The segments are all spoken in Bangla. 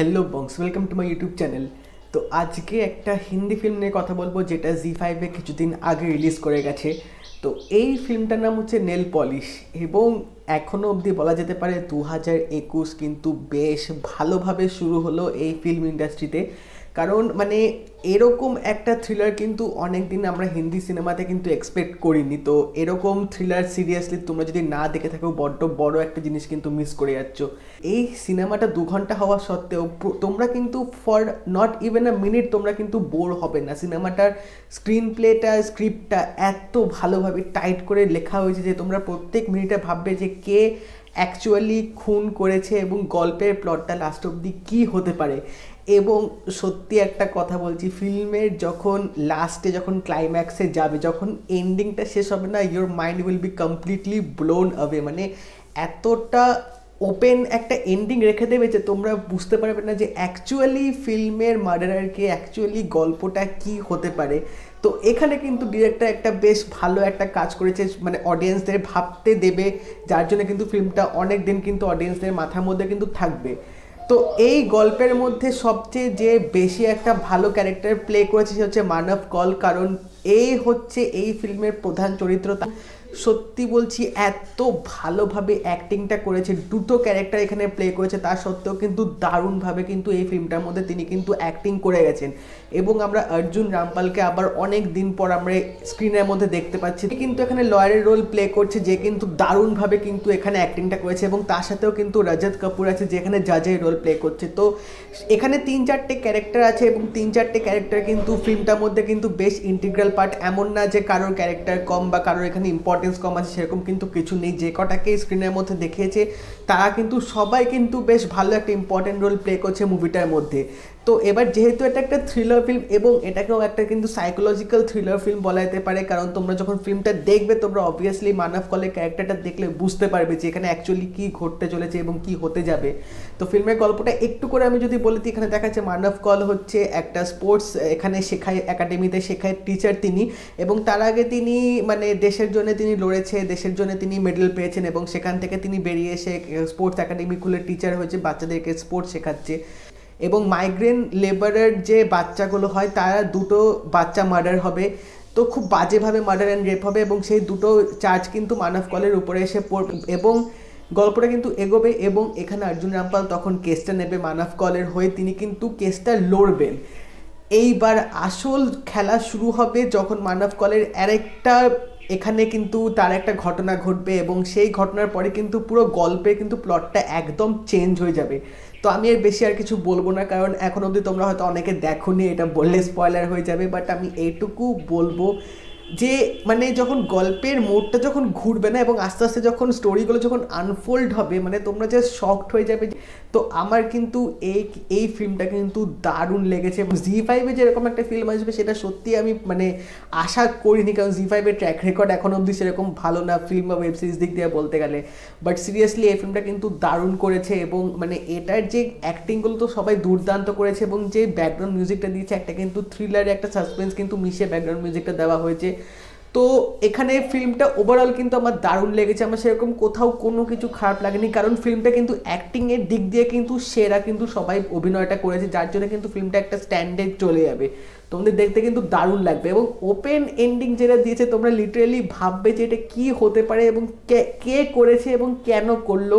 হ্যালো বংস welcome to my YouTube channel তো আজকে একটা হিন্দি ফিল্ম নিয়ে কথা বলবো যেটা জি ফাইভে কিছুদিন আগে রিলিজ করে গেছে তো এই ফিল্মটার নাম হচ্ছে নেল পলিশ এবং এখনও অবধি বলা যেতে পারে দু হাজার একুশ কিন্তু বেশ ভালোভাবে শুরু হলো এই ফিল্ম ইন্ডাস্ট্রিতে কারণ মানে এরকম একটা থ্রিলার কিন্তু অনেক দিন আমরা হিন্দি সিনেমাতে কিন্তু এক্সপেক্ট করিনি তো এরকম থ্রিলার সিরিয়াসলি তোমরা যদি না দেখে থাকো বড্ড বড় একটা জিনিস কিন্তু মিস করে যাচ্ছ এই সিনেমাটা দু ঘন্টা হওয়া সত্ত্বেও তোমরা কিন্তু for not even a minute তোমরা কিন্তু বোর হবে না সিনেমাটার স্ক্রিন প্লেটা স্ক্রিপ্টটা এত ভালোভাবে টাইট করে লেখা হয়েছে যে তোমরা প্রত্যেক মিনিটে ভাববে যে কে অ্যাকচুয়ালি খুন করেছে এবং গল্পের প্লটটা লাস্ট অব্দি কী হতে পারে এবং সত্যি একটা কথা বলছি ফিল্মের যখন লাস্টে যখন ক্লাইম্যাক্সে যাবে যখন এন্ডিংটা শেষ হবে না your mind will be completely blown away মানে এতটা ওপেন একটা এন্ডিং রেখে দেবে যে তোমরা বুঝতে পারবে না যে অ্যাকচুয়ালি ফিল্মের মার্ডারারকে অ্যাকচুয়ালি গল্পটা কি হতে পারে তো এখানে কিন্তু ডিরেক্টর একটা বেশ ভালো একটা কাজ করেছে মানে অডিয়েন্সদের ভাবতে দেবে যার জন্য কিন্তু ফিল্মটা অনেক দিন কিন্তু অডিয়েন্সদের মাথার মধ্যে কিন্তু থাকবে তো এই গল্পের মধ্যে সবচেয়ে যে বেশি একটা ভালো ক্যারেক্টার প্লে করেছে সে হচ্ছে মানব কল কারণ এই হচ্ছে এই ফিল্মের প্রধান চরিত্র সত্যি বলছি এত ভালোভাবে অ্যাক্টিংটা করেছে দুটো ক্যারেক্টার এখানে প্লে করেছে তা সত্ত্বেও কিন্তু দারুণভাবে কিন্তু এই ফিল্মটার মধ্যে তিনি কিন্তু অ্যাক্টিং করে গেছেন এবং আমরা অর্জুন রামপালকে আবার অনেক দিন পর আমরা স্ক্রিনের মধ্যে দেখতে পাচ্ছি কিন্তু এখানে লয়ারের রোল প্লে করছে যে কিন্তু দারুণভাবে কিন্তু এখানে অ্যাক্টিংটা করেছে এবং তার সাথেও কিন্তু রজত কাপুর আছে যেখানে জাজের রোল প্লে করছে তো এখানে তিন চারটে ক্যারেক্টার আছে এবং তিন চারটে ক্যারেক্টার কিন্তু ফিল্মটার মধ্যে কিন্তু বেশ ইন্টিগ্রাল পার্ট এমন না যে কারোর ক্যারেক্টার কম বা কারোর এখানে ইম্পর্টেন্ট কেস কম আছে সেরকম কিন্তু কিছু নেই যে কটাকে স্ক্রিনের মধ্যে দেখিয়েছে তারা কিন্তু সবাই কিন্তু বেশ ভালো একটা ইম্পর্টেন্ট রোল প্লে করছে মুভিটার মধ্যে তো এবার যেহেতু এটা একটা থ্রিলার ফিল্ম এবং এটাকেও একটা কিন্তু সাইকোলজিক্যাল থ্রিলার ফিল্ম বলা যেতে পারে কারণ তোমরা যখন ফিল্মটা দেখবে তোমরা অবভিয়াসলি মানব কলের ক্যারেক্টারটা দেখলে বুঝতে পারবে যে এখানে অ্যাকচুয়ালি কী ঘটতে চলেছে এবং কি হতে যাবে তো ফিল্মের গল্পটা একটু করে আমি যদি বলি এখানে দেখাচ্ছে মানব কল হচ্ছে একটা স্পোর্টস এখানে শেখায় একাডেমিতে শেখায় টিচার তিনি এবং তার আগে তিনি মানে দেশের জন্য তিনি লড়েছে দেশের জন্য তিনি মেডেল পেয়েছেন এবং সেখান থেকে তিনি বেরিয়ে এসে স্পোর্টস একাডেমি খুলে টিচার হয়েছে বাচ্চাদেরকে স্পোর্টস শেখাচ্ছে এবং মাইগ্রেন লেবারের যে বাচ্চাগুলো হয় তারা দুটো বাচ্চা মার্ডার হবে তো খুব বাজেভাবে মার্ডার অ্যান্ড রেপ হবে এবং সেই দুটো চার্জ কিন্তু মানব কলের উপরে এসে পড়বে এবং গল্পটা কিন্তু এগোবে এবং এখানে অর্জুন রামপাল তখন কেসটা নেবে মানব কলের হয়ে তিনি কিন্তু কেসটা লড়বেন এইবার আসল খেলা শুরু হবে যখন মানব কলের আরেকটা এখানে কিন্তু তার একটা ঘটনা ঘটবে এবং সেই ঘটনার পরে কিন্তু পুরো গল্পে কিন্তু প্লটটা একদম চেঞ্জ হয়ে যাবে তো আমি এর বেশি আর কিছু বলবো না কারণ এখন অবধি তোমরা হয়তো অনেকে দেখো এটা বললে স্পয়লার হয়ে যাবে বাট আমি এইটুকু বলবো যে মানে যখন গল্পের মোড়টা যখন ঘুরবে না এবং আস্তে আস্তে যখন স্টোরিগুলো যখন আনফোল্ড হবে মানে তোমরা যে শকড হয়ে যাবে তো আমার কিন্তু এই এই ফিল্মটা কিন্তু দারুণ লেগেছে জি ফাইভে যেরকম একটা ফিল্ম আসবে সেটা সত্যি আমি মানে আশা করিনি কারণ জি ফাইভের ট্র্যাক রেকর্ড এখন অবধি সেরকম ভালো না ফিল্ম বা ওয়েব সিরিজ দিক দিয়ে বলতে গেলে বাট সিরিয়াসলি এই ফিল্মটা কিন্তু দারুণ করেছে এবং মানে এটার যে অ্যাক্টিংগুলো তো সবাই দুর্দান্ত করেছে এবং যে ব্যাকগ্রাউন্ড মিউজিকটা দিয়েছে একটা কিন্তু থ্রিলারে একটা সাসপেন্স কিন্তু মিশিয়ে ব্যাকগ্রাউন্ড মিউজিকটা দেওয়া হয়েছে তো এখানে ফিল্মটা ওভারঅল কিন্তু আমার দারুণ লেগেছে আমার সেরকম কোথাও কোনো কিছু খারাপ লাগেনি কারণ ফিল্মটা কিন্তু অ্যাক্টিংয়ের দিক দিয়ে কিন্তু সেরা কিন্তু সবাই অভিনয়টা করেছে যার জন্য কিন্তু ফিল্মটা একটা স্ট্যান্ডে চলে যাবে তোমাদের দেখতে কিন্তু দারুণ লাগবে এবং ওপেন এন্ডিং যেটা দিয়েছে তোমরা লিটারেলি ভাববে যে এটা কী হতে পারে এবং কে কে করেছে এবং কেন করলো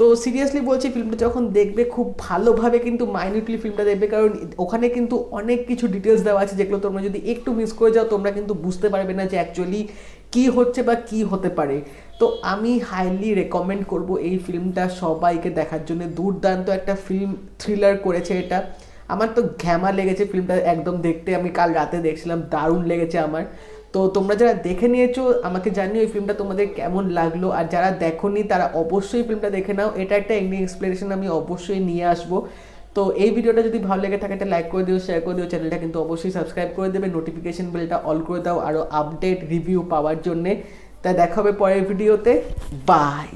তো সিরিয়াসলি বলছি ফিল্মটা যখন দেখবে খুব ভালোভাবে কিন্তু মাইনিউটলি ফিল্মটা দেখবে কারণ ওখানে কিন্তু অনেক কিছু ডিটেলস দেওয়া আছে যেগুলো তোমরা যদি একটু মিস করে যাও তোমরা কিন্তু বুঝতে পারবে না যে অ্যাকচুয়ালি কি হচ্ছে বা কি হতে পারে তো আমি হাইলি রেকমেন্ড করব এই ফিল্মটা সবাইকে দেখার জন্য দুর্দান্ত একটা ফিল্ম থ্রিলার করেছে এটা আমার তো ঘ্যামা লেগেছে ফিল্মটা একদম দেখতে আমি কাল রাতে দেখছিলাম দারুণ লেগেছে আমার তো তোমরা যারা দেখে নিয়েছো আমাকে জানিও এই ফিল্মটা তোমাদের কেমন লাগলো আর যারা দেখোনি তারা অবশ্যই ফিল্মটা দেখে নাও এটা একটা এমনি এক্সপ্লেনেশন আমি অবশ্যই নিয়ে আসবো তো এই ভিডিওটা যদি ভালো লেগে থাকে একটা লাইক করে দিও শেয়ার করে দিও চ্যানেলটা কিন্তু অবশ্যই সাবস্ক্রাইব করে দেবে নোটিফিকেশন বেলটা অল করে দাও আরও আপডেট রিভিউ পাওয়ার জন্যে তা দেখাবে পরের ভিডিওতে বাই